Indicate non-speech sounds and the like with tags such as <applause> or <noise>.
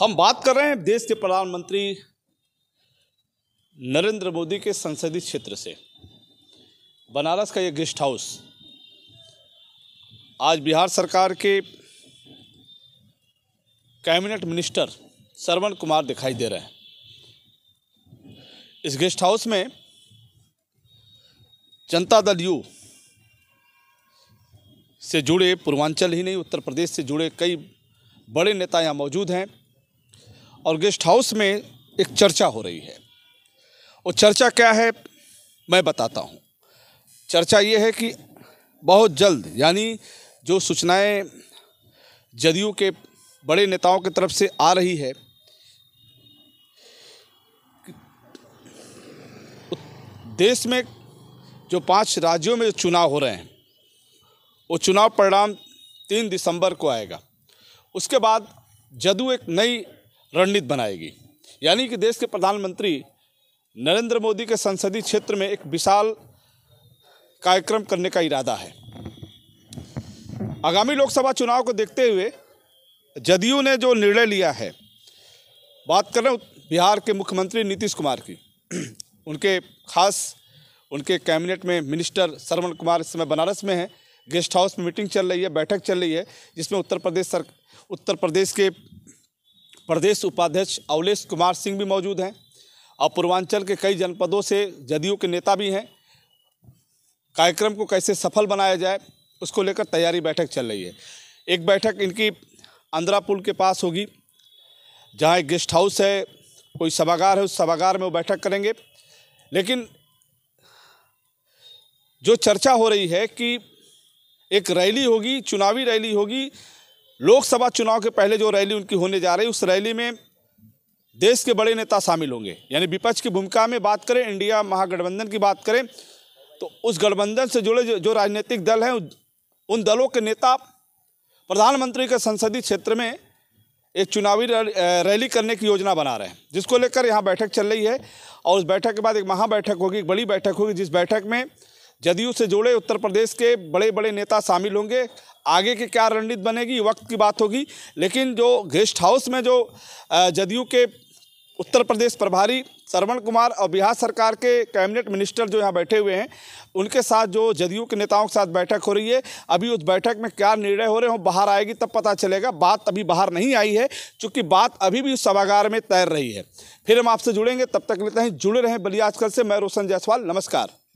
हम बात कर रहे हैं देश के प्रधानमंत्री नरेंद्र मोदी के संसदीय क्षेत्र से बनारस का ये गेस्ट हाउस आज बिहार सरकार के कैबिनेट मिनिस्टर श्रवण कुमार दिखाई दे रहे हैं इस गेस्ट हाउस में जनता दल यू से जुड़े पूर्वांचल ही नहीं उत्तर प्रदेश से जुड़े कई बड़े नेता यहाँ मौजूद हैं और गेस्ट हाउस में एक चर्चा हो रही है वो चर्चा क्या है मैं बताता हूँ चर्चा ये है कि बहुत जल्द यानी जो सूचनाएं जदयू के बड़े नेताओं की तरफ से आ रही है देश में जो पांच राज्यों में जो चुनाव हो रहे हैं वो चुनाव परिणाम तीन दिसंबर को आएगा उसके बाद जदयू एक नई रणनीति बनाएगी यानी कि देश के प्रधानमंत्री नरेंद्र मोदी के संसदीय क्षेत्र में एक विशाल कार्यक्रम करने का इरादा है आगामी लोकसभा चुनाव को देखते हुए जदयू ने जो निर्णय लिया है बात कर रहे हैं बिहार के मुख्यमंत्री नीतीश कुमार की <clears throat> उनके खास उनके कैबिनेट में मिनिस्टर श्रवण कुमार इस समय बनारस में हैं गेस्ट हाउस में मीटिंग चल रही है बैठक चल रही है जिसमें उत्तर प्रदेश सर उत्तर प्रदेश के प्रदेश उपाध्यक्ष अवलेश कुमार सिंह भी मौजूद हैं और पूर्वांचल के कई जनपदों से जदयू के नेता भी हैं कार्यक्रम को कैसे सफल बनाया जाए उसको लेकर तैयारी बैठक चल रही है एक बैठक इनकी आंद्रा पुल के पास होगी जहाँ एक गेस्ट हाउस है कोई सभागार है उस सभागार में वो बैठक करेंगे लेकिन जो चर्चा हो रही है कि एक रैली होगी चुनावी रैली होगी लोकसभा चुनाव के पहले जो रैली उनकी होने जा रही उस रैली में देश के बड़े नेता शामिल होंगे यानी विपक्ष की भूमिका में बात करें इंडिया महागठबंधन की बात करें तो उस गठबंधन से जुड़े जो, जो राजनीतिक दल हैं उन दलों के नेता प्रधानमंत्री के संसदीय क्षेत्र में एक चुनावी रैली करने की योजना बना रहे हैं जिसको लेकर यहाँ बैठक चल रही है और उस बैठक के बाद एक महाबैठक होगी एक बड़ी बैठक होगी जिस बैठक में जदयू से जुड़े उत्तर प्रदेश के बड़े बड़े नेता शामिल होंगे आगे की क्या रणनीति बनेगी वक्त की बात होगी लेकिन जो गेस्ट हाउस में जो जदयू के उत्तर प्रदेश प्रभारी श्रवण कुमार और बिहार सरकार के कैबिनेट मिनिस्टर जो यहाँ बैठे हुए हैं उनके साथ जो जदयू के नेताओं के साथ बैठक हो रही है अभी उस बैठक में क्या निर्णय हो रहे हो बाहर आएगी तब पता चलेगा बात अभी बाहर नहीं आई है चूँकि बात अभी भी उस सभागार में तैर रही है फिर हम आपसे जुड़ेंगे तब तक लेते तो हैं जुड़े रहें बलियाजकल से मैं रोशन जायसवाल नमस्कार